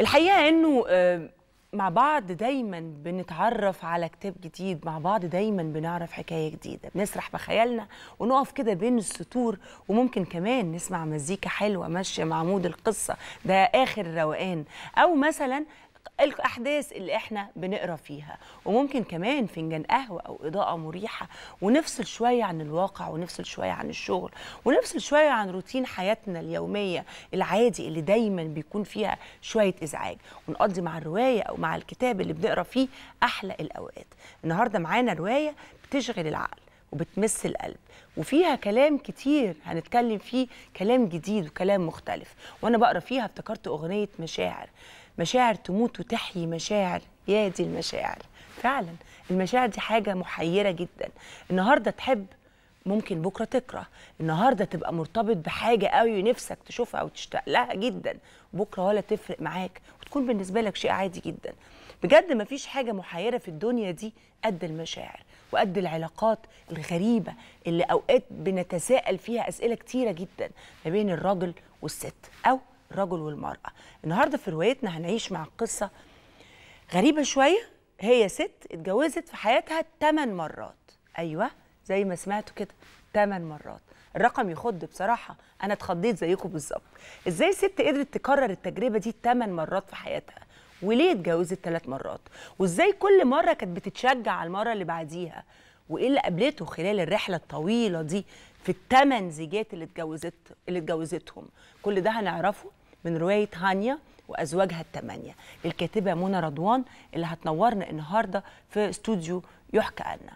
الحقيقه انه آه، مع بعض دايما بنتعرف على كتاب جديد مع بعض دايما بنعرف حكايه جديده بنسرح بخيالنا ونقف كده بين السطور وممكن كمان نسمع مزيكا حلوه ماشيه مع مود القصه ده اخر روقان او مثلا الاحداث اللي احنا بنقرا فيها وممكن كمان فنجان قهوه او اضاءه مريحه ونفصل شويه عن الواقع ونفصل شويه عن الشغل ونفصل شويه عن روتين حياتنا اليوميه العادي اللي دايما بيكون فيها شويه ازعاج ونقضي مع الروايه او مع الكتاب اللي بنقرا فيه احلى الاوقات النهارده معانا روايه بتشغل العقل وبتمس القلب وفيها كلام كتير هنتكلم فيه كلام جديد وكلام مختلف وانا بقرا فيها افتكرت اغنيه مشاعر مشاعر تموت وتحيي مشاعر يا دي المشاعر فعلا المشاعر دي حاجة محيرة جدا النهاردة تحب ممكن بكرة تكره النهاردة تبقى مرتبط بحاجة قوي نفسك تشوفها وتشتاق لها جدا بكرة ولا تفرق معاك وتكون بالنسبة لك شيء عادي جدا بجد مفيش حاجة محيرة في الدنيا دي قد المشاعر وقد العلاقات الغريبة اللي أوقات بنتساءل فيها أسئلة كتيرة جدا ما بين الراجل والست أو الرجل والمرأة النهاردة في روايتنا هنعيش مع القصة غريبة شوية هي ست اتجوزت في حياتها 8 مرات أيوة زي ما سمعتوا كده 8 مرات الرقم يخض بصراحة أنا اتخضيت زيكم بالظبط إزاي ست قدرت تكرر التجربة دي 8 مرات في حياتها وليه اتجوزت ثلاث مرات وإزاي كل مرة كانت بتتشجع على المرة اللي بعديها وايه اللي قابلته خلال الرحله الطويله دي في الثمان زيجات اللي اتجوزت اللي اتجوزتهم كل ده هنعرفه من رواية هانيا وأزواجها الثمانية للكاتبة منى رضوان اللي هتنورنا النهاردة في استوديو يحكى عنها